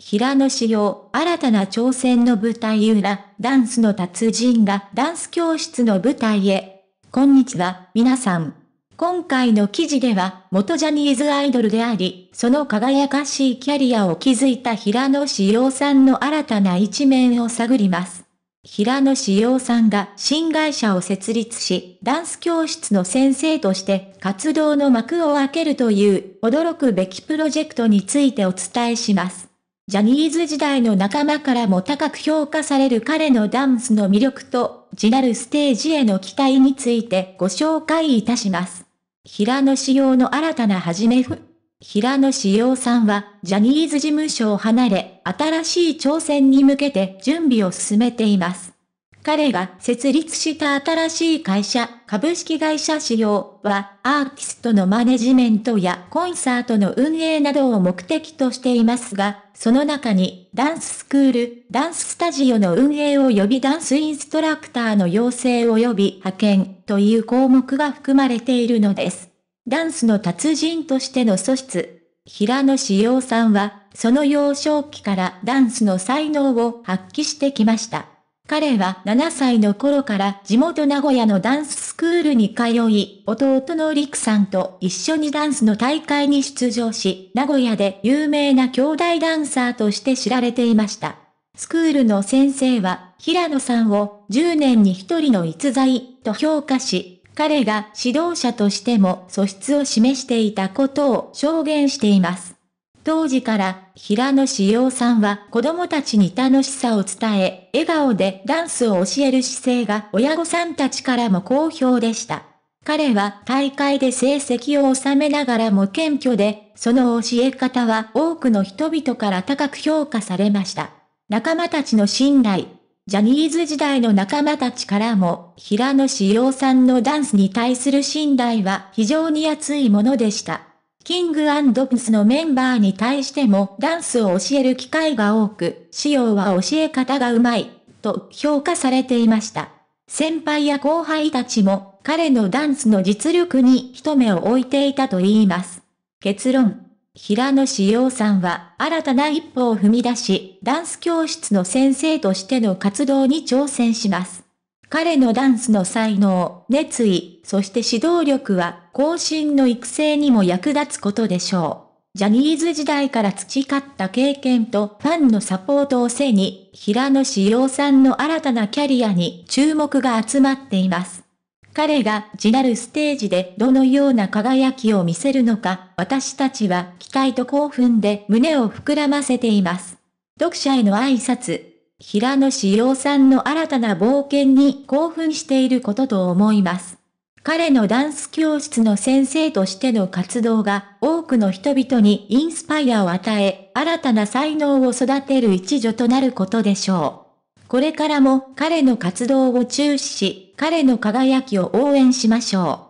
平野紫耀、新たな挑戦の舞台裏、ダンスの達人がダンス教室の舞台へ。こんにちは、皆さん。今回の記事では、元ジャニーズアイドルであり、その輝かしいキャリアを築いた平野紫耀さんの新たな一面を探ります。平野紫耀さんが新会社を設立し、ダンス教室の先生として活動の幕を開けるという驚くべきプロジェクトについてお伝えします。ジャニーズ時代の仲間からも高く評価される彼のダンスの魅力と、次なるステージへの期待についてご紹介いたします。平野志耀の新たな始めふ。平野志耀さんは、ジャニーズ事務所を離れ、新しい挑戦に向けて準備を進めています。彼が設立した新しい会社、株式会社仕様は、アーティストのマネジメントやコンサートの運営などを目的としていますが、その中に、ダンススクール、ダンススタジオの運営を呼びダンスインストラクターの養成及び派遣という項目が含まれているのです。ダンスの達人としての素質。平野志陽さんは、その幼少期からダンスの才能を発揮してきました。彼は7歳の頃から地元名古屋のダンススクールに通い、弟のクさんと一緒にダンスの大会に出場し、名古屋で有名な兄弟ダンサーとして知られていました。スクールの先生は、平野さんを10年に1人の逸材と評価し、彼が指導者としても素質を示していたことを証言しています。当時から平野志陽さんは子供たちに楽しさを伝え、笑顔でダンスを教える姿勢が親御さんたちからも好評でした。彼は大会で成績を収めながらも謙虚で、その教え方は多くの人々から高く評価されました。仲間たちの信頼。ジャニーズ時代の仲間たちからも、平野志陽さんのダンスに対する信頼は非常に熱いものでした。キングプスのメンバーに対してもダンスを教える機会が多く、仕様は教え方がうまい、と評価されていました。先輩や後輩たちも彼のダンスの実力に一目を置いていたと言います。結論。平野志陽さんは新たな一歩を踏み出し、ダンス教室の先生としての活動に挑戦します。彼のダンスの才能、熱意、そして指導力は、後進の育成にも役立つことでしょう。ジャニーズ時代から培った経験とファンのサポートを背に、平野志陽さんの新たなキャリアに注目が集まっています。彼が次なるステージでどのような輝きを見せるのか、私たちは期待と興奮で胸を膨らませています。読者への挨拶。平野志陽さんの新たな冒険に興奮していることと思います。彼のダンス教室の先生としての活動が多くの人々にインスパイアを与え、新たな才能を育てる一助となることでしょう。これからも彼の活動を注視し、彼の輝きを応援しましょう。